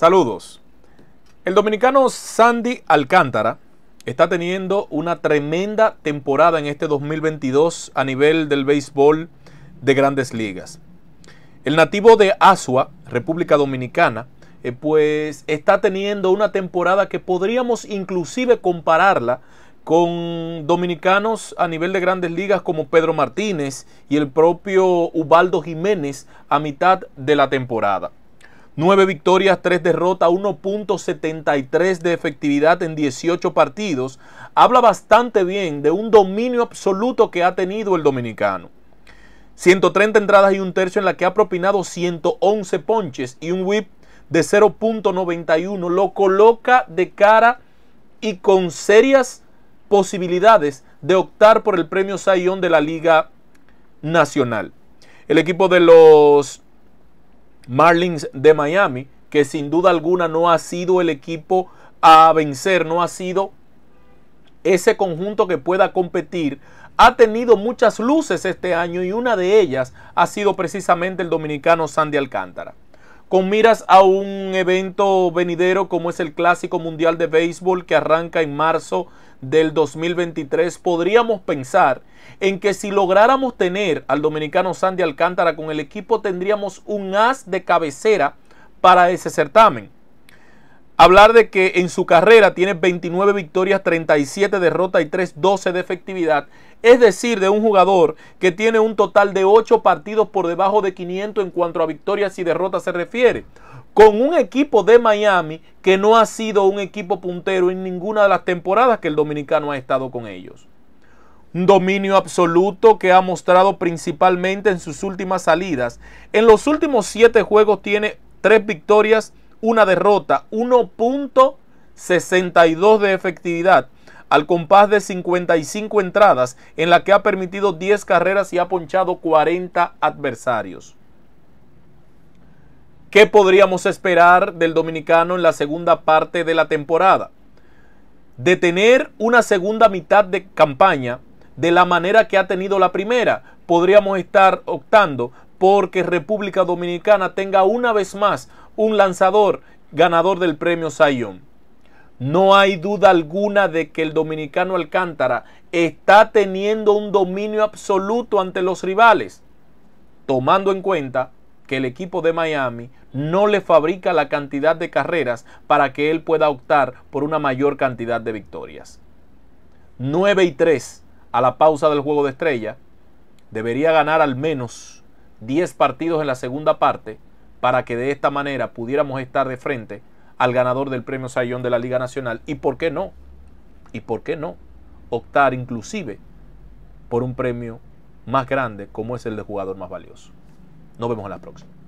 Saludos. El dominicano Sandy Alcántara está teniendo una tremenda temporada en este 2022 a nivel del béisbol de grandes ligas. El nativo de Asua, República Dominicana, eh, pues está teniendo una temporada que podríamos inclusive compararla con dominicanos a nivel de grandes ligas como Pedro Martínez y el propio Ubaldo Jiménez a mitad de la temporada. 9 victorias, 3 derrotas, 1.73 de efectividad en 18 partidos, habla bastante bien de un dominio absoluto que ha tenido el dominicano. 130 entradas y un tercio en la que ha propinado 111 ponches y un whip de 0.91 lo coloca de cara y con serias posibilidades de optar por el premio Sayón de la Liga Nacional. El equipo de los Marlins de Miami, que sin duda alguna no ha sido el equipo a vencer, no ha sido ese conjunto que pueda competir. Ha tenido muchas luces este año y una de ellas ha sido precisamente el dominicano Sandy Alcántara con miras a un evento venidero como es el Clásico Mundial de Béisbol que arranca en marzo del 2023, podríamos pensar en que si lográramos tener al dominicano Sandy Alcántara con el equipo, tendríamos un as de cabecera para ese certamen hablar de que en su carrera tiene 29 victorias, 37 derrotas y 312 de efectividad. Es decir, de un jugador que tiene un total de 8 partidos por debajo de 500 en cuanto a victorias y derrotas se refiere. Con un equipo de Miami que no ha sido un equipo puntero en ninguna de las temporadas que el dominicano ha estado con ellos. Un dominio absoluto que ha mostrado principalmente en sus últimas salidas. En los últimos 7 juegos tiene 3 victorias, una derrota, 1.62 de efectividad, al compás de 55 entradas, en la que ha permitido 10 carreras y ha ponchado 40 adversarios. ¿Qué podríamos esperar del dominicano en la segunda parte de la temporada? De tener una segunda mitad de campaña de la manera que ha tenido la primera, podríamos estar optando porque República Dominicana tenga una vez más un lanzador ganador del premio Sayón. No hay duda alguna de que el dominicano Alcántara está teniendo un dominio absoluto ante los rivales, tomando en cuenta que el equipo de Miami no le fabrica la cantidad de carreras para que él pueda optar por una mayor cantidad de victorias. 9 y 3 a la pausa del juego de estrella. Debería ganar al menos 10 partidos en la segunda parte para que de esta manera pudiéramos estar de frente al ganador del premio Sayón de la Liga Nacional y por qué no, y por qué no, optar inclusive por un premio más grande como es el de jugador más valioso. Nos vemos en la próxima.